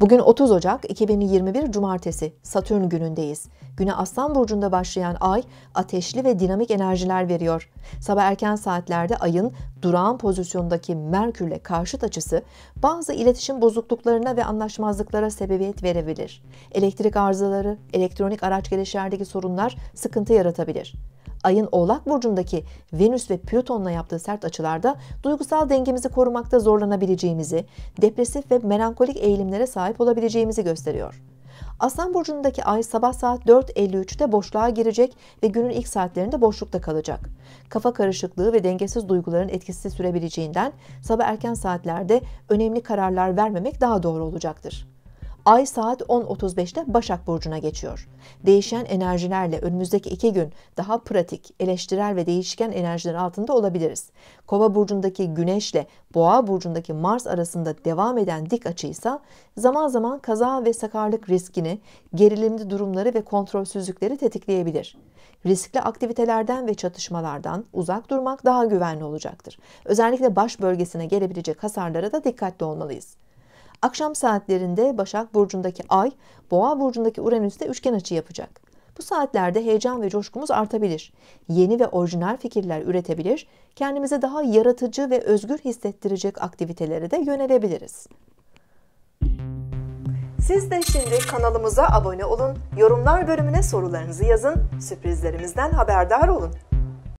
Bugün 30 Ocak 2021 Cumartesi Satürn günündeyiz. Güne Aslan burcunda başlayan ay ateşli ve dinamik enerjiler veriyor. Sabah erken saatlerde ayın durağan pozisyondaki Merkürle karşıt açısı bazı iletişim bozukluklarına ve anlaşmazlıklara sebebiyet verebilir. Elektrik arızaları, elektronik araç gelişlerdeki sorunlar sıkıntı yaratabilir. Ayın Oğlak burcundaki Venüs ve Plüton'la yaptığı sert açılarda duygusal dengemizi korumakta zorlanabileceğimizi, depresif ve melankolik eğilimlere sahip olabileceğimizi gösteriyor. Aslan burcundaki ay sabah saat 4.53'te boşluğa girecek ve günün ilk saatlerinde boşlukta kalacak. Kafa karışıklığı ve dengesiz duyguların etkisi sürebileceğinden sabah erken saatlerde önemli kararlar vermemek daha doğru olacaktır. Ay saat 10.35'te Başak Burcu'na geçiyor. Değişen enerjilerle önümüzdeki iki gün daha pratik, eleştirel ve değişken enerjiler altında olabiliriz. Kova Burcu'ndaki Güneş'le Boğa Burcu'ndaki Mars arasında devam eden dik açıysa zaman zaman kaza ve sakarlık riskini, gerilimli durumları ve kontrolsüzlükleri tetikleyebilir. Riskli aktivitelerden ve çatışmalardan uzak durmak daha güvenli olacaktır. Özellikle baş bölgesine gelebilecek hasarlara da dikkatli olmalıyız. Akşam saatlerinde Başak Burcu'ndaki Ay, Boğa Burcu'ndaki Uranüs'te üçgen açı yapacak. Bu saatlerde heyecan ve coşkumuz artabilir. Yeni ve orijinal fikirler üretebilir, kendimize daha yaratıcı ve özgür hissettirecek aktivitelere de yönelebiliriz. Siz de şimdi kanalımıza abone olun, yorumlar bölümüne sorularınızı yazın, sürprizlerimizden haberdar olun.